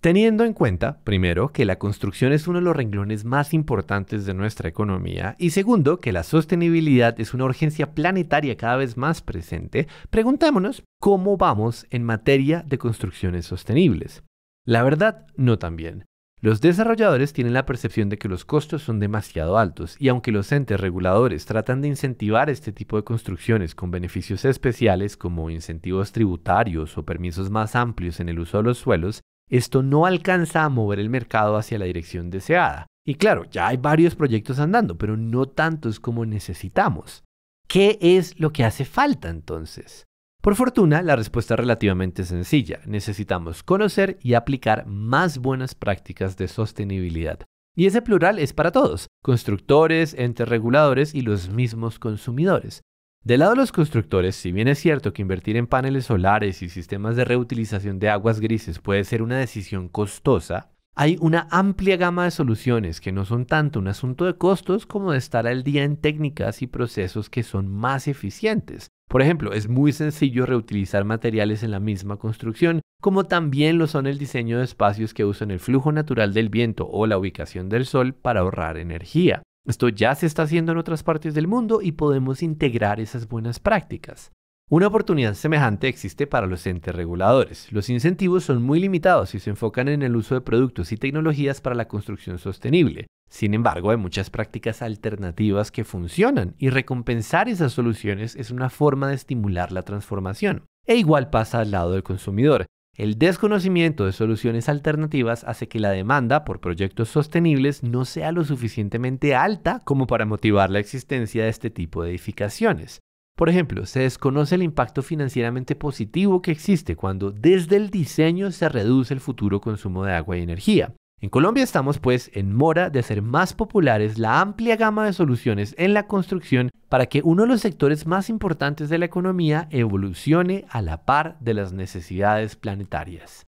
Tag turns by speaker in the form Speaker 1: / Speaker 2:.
Speaker 1: Teniendo en cuenta, primero, que la construcción es uno de los renglones más importantes de nuestra economía y segundo, que la sostenibilidad es una urgencia planetaria cada vez más presente, preguntémonos cómo vamos en materia de construcciones sostenibles. La verdad, no tan bien. Los desarrolladores tienen la percepción de que los costos son demasiado altos y aunque los entes reguladores tratan de incentivar este tipo de construcciones con beneficios especiales como incentivos tributarios o permisos más amplios en el uso de los suelos, esto no alcanza a mover el mercado hacia la dirección deseada. Y claro, ya hay varios proyectos andando, pero no tantos como necesitamos. ¿Qué es lo que hace falta entonces? Por fortuna, la respuesta es relativamente sencilla. Necesitamos conocer y aplicar más buenas prácticas de sostenibilidad. Y ese plural es para todos, constructores, entes reguladores y los mismos consumidores. Del lado de los constructores, si bien es cierto que invertir en paneles solares y sistemas de reutilización de aguas grises puede ser una decisión costosa, hay una amplia gama de soluciones que no son tanto un asunto de costos como de estar al día en técnicas y procesos que son más eficientes. Por ejemplo, es muy sencillo reutilizar materiales en la misma construcción, como también lo son el diseño de espacios que usan el flujo natural del viento o la ubicación del sol para ahorrar energía. Esto ya se está haciendo en otras partes del mundo y podemos integrar esas buenas prácticas. Una oportunidad semejante existe para los entes reguladores. Los incentivos son muy limitados y se enfocan en el uso de productos y tecnologías para la construcción sostenible. Sin embargo, hay muchas prácticas alternativas que funcionan y recompensar esas soluciones es una forma de estimular la transformación. E igual pasa al lado del consumidor. El desconocimiento de soluciones alternativas hace que la demanda por proyectos sostenibles no sea lo suficientemente alta como para motivar la existencia de este tipo de edificaciones. Por ejemplo, se desconoce el impacto financieramente positivo que existe cuando desde el diseño se reduce el futuro consumo de agua y energía. En Colombia estamos pues en mora de hacer más populares la amplia gama de soluciones en la construcción para que uno de los sectores más importantes de la economía evolucione a la par de las necesidades planetarias.